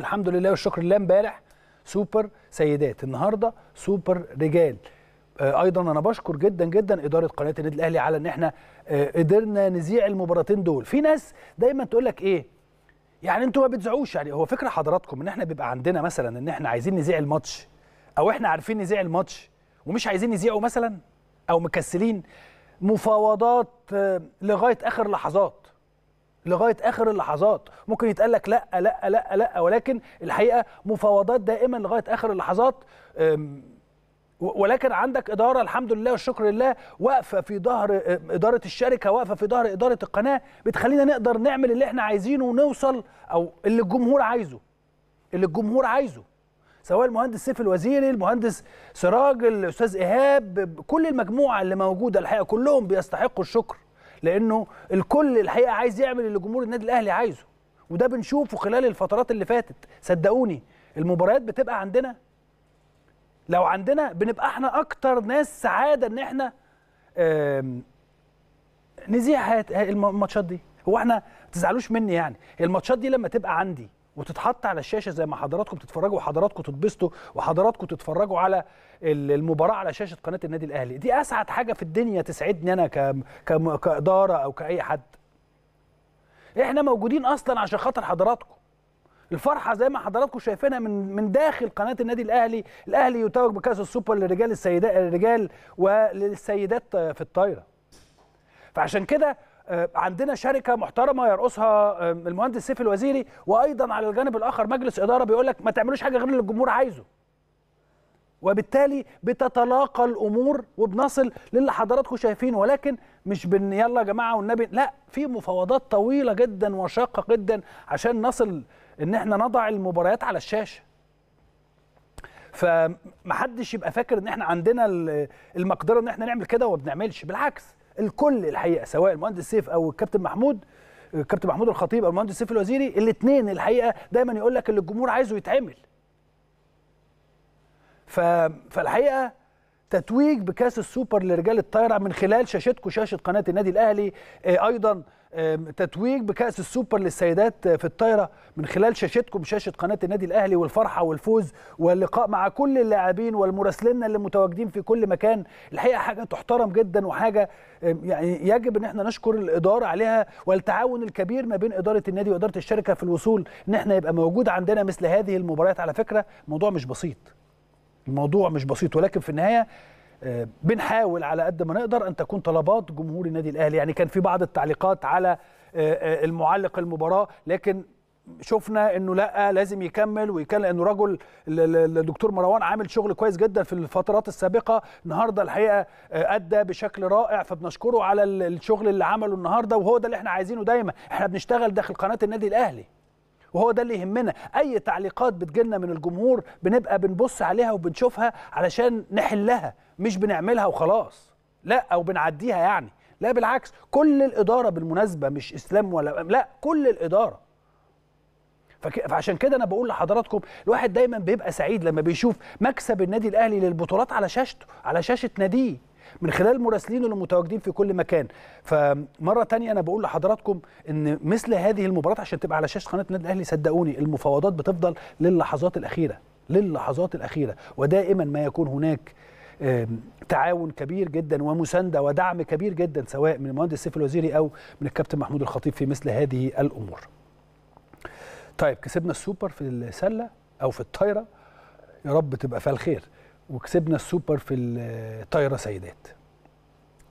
الحمد لله والشكر لله امبارح سوبر سيدات النهارده سوبر رجال آه، ايضا انا بشكر جدا جدا اداره قناه النادي الاهلي على ان احنا آه، قدرنا نذيع المباراتين دول في ناس دايما تقول لك ايه يعني انتوا ما بتذيعوش يعني هو فكره حضراتكم ان احنا بيبقى عندنا مثلا ان احنا عايزين نذيع الماتش او احنا عارفين نذيع الماتش ومش عايزين نذيعه مثلا او مكسلين مفاوضات آه، لغايه اخر لحظات لغايه اخر اللحظات ممكن يتقال لك لا لا لا لا ولكن الحقيقه مفاوضات دائما لغايه اخر اللحظات ولكن عندك اداره الحمد لله والشكر لله واقفه في ظهر اداره الشركه واقفه في ظهر اداره القناه بتخلينا نقدر نعمل اللي احنا عايزينه ونوصل او اللي الجمهور عايزه اللي الجمهور عايزه سواء المهندس سيف الوزيري المهندس سراج الاستاذ ايهاب كل المجموعه اللي موجوده الحقيقه كلهم بيستحقوا الشكر لانه الكل الحقيقه عايز يعمل اللي جمهور النادي الاهلي عايزه وده بنشوفه خلال الفترات اللي فاتت صدقوني المباريات بتبقى عندنا لو عندنا بنبقى احنا اكتر ناس سعاده ان احنا نذيع الماتشات دي هو احنا تزعلوش مني يعني الماتشات دي لما تبقى عندي وتتحط على الشاشه زي ما حضراتكم تتفرجوا وحضراتكم تتبسطوا وحضراتكم تتفرجوا على المباراه على شاشه قناه النادي الاهلي دي اسعد حاجه في الدنيا تسعدني انا كاداره او كاي حد احنا موجودين اصلا عشان خاطر حضراتكم الفرحه زي ما حضراتكم شايفينها من من داخل قناه النادي الاهلي الاهلي يتوج بكاس السوبر للرجال السيدات الرجال وللسيدات في الطايره فعشان كده آه، عندنا شركه محترمه يرقصها آه، المهندس سيف الوزيري وايضا على الجانب الاخر مجلس اداره بيقول لك ما تعملوش حاجه غير اللي الجمهور عايزه وبالتالي بتتلاقى الامور وبنصل للي حضراتكم شايفينه ولكن مش بن يلا يا جماعه والنبي لا في مفاوضات طويله جدا وشاقه جدا عشان نصل ان احنا نضع المباريات على الشاشه فمحدش يبقى فاكر ان احنا عندنا المقدره ان احنا نعمل كده وما بنعملش بالعكس الكل الحقيقه سواء المهندس سيف او الكابتن محمود الكابتن محمود الخطيب او المهندس سيف الوزيري الاثنين الحقيقه دايما يقول لك اللي الجمهور عايزه يتعمل ف... فالحقيقه تتويج بكاس السوبر لرجال الطايره من خلال شاشتكم شاشه قناه النادي الاهلي آه، ايضا تتويج بكأس السوبر للسيدات في الطايرة من خلال شاشتكم شاشة قناة النادي الأهلي والفرحة والفوز واللقاء مع كل اللاعبين والمراسلين اللي متواجدين في كل مكان الحقيقة حاجة تحترم جدا وحاجة يعني يجب ان احنا نشكر الإدارة عليها والتعاون الكبير ما بين إدارة النادي وإدارة الشركة في الوصول ان احنا يبقى موجود عندنا مثل هذه المباريات على فكرة الموضوع مش بسيط الموضوع مش بسيط ولكن في النهاية آه، بنحاول على قد ما نقدر ان تكون طلبات جمهور النادي الاهلي يعني كان في بعض التعليقات على آه، آه، المعلق المباراه لكن شفنا انه لا لازم يكمل ويكمل لانه رجل الدكتور مروان عامل شغل كويس جدا في الفترات السابقه النهارده الحقيقه ادى بشكل رائع فبنشكره على الشغل اللي عمله النهارده وهو ده اللي احنا عايزينه دايما احنا بنشتغل داخل قناه النادي الاهلي وهو ده اللي يهمنا اي تعليقات بتجيلنا من الجمهور بنبقى بنبص عليها وبنشوفها علشان نحلها مش بنعملها وخلاص لا او بنعديها يعني لا بالعكس كل الاداره بالمناسبه مش اسلام ولا لا كل الاداره فعشان كده انا بقول لحضراتكم الواحد دايما بيبقى سعيد لما بيشوف مكسب النادي الاهلي للبطولات على شاشته على شاشه ناديه من خلال المراسلين اللي متواجدين في كل مكان فمره تانية انا بقول لحضراتكم ان مثل هذه المباراه عشان تبقى على شاشه قناه النادي الاهلي صدقوني المفاوضات بتفضل للحظات الاخيره للحظات الاخيره ودائما ما يكون هناك تعاون كبير جدا ومسانده ودعم كبير جدا سواء من المهندس سيف الوزيري او من الكابتن محمود الخطيب في مثل هذه الامور. طيب كسبنا السوبر في السله او في الطايره يا رب تبقى فيها الخير وكسبنا السوبر في الطايره سيدات